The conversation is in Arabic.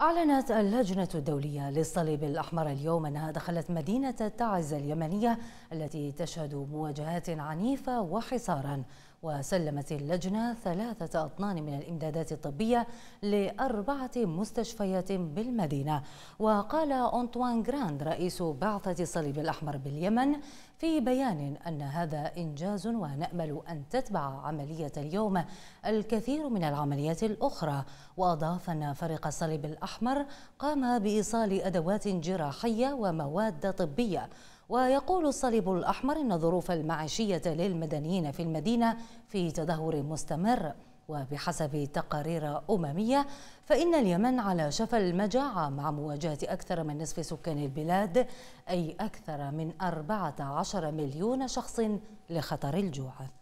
أعلنت اللجنة الدولية للصليب الأحمر اليوم أنها دخلت مدينة تعز اليمنية التي تشهد مواجهات عنيفة وحصارا وسلمت اللجنة ثلاثة أطنان من الإمدادات الطبية لأربعة مستشفيات بالمدينة وقال أنطوان جراند رئيس بعثة الصليب الأحمر باليمن في بيان أن هذا إنجاز ونأمل أن تتبع عملية اليوم الكثير من العمليات الأخرى وأضاف أن فريق الصليب الأحمر قام بإيصال أدوات جراحية ومواد طبية ويقول الصليب الأحمر أن الظروف المعيشية للمدنيين في المدينة في تدهور مستمر وبحسب تقارير أممية فإن اليمن على شفا المجاعة مع مواجهة أكثر من نصف سكان البلاد أي أكثر من 14 مليون شخص لخطر الجوع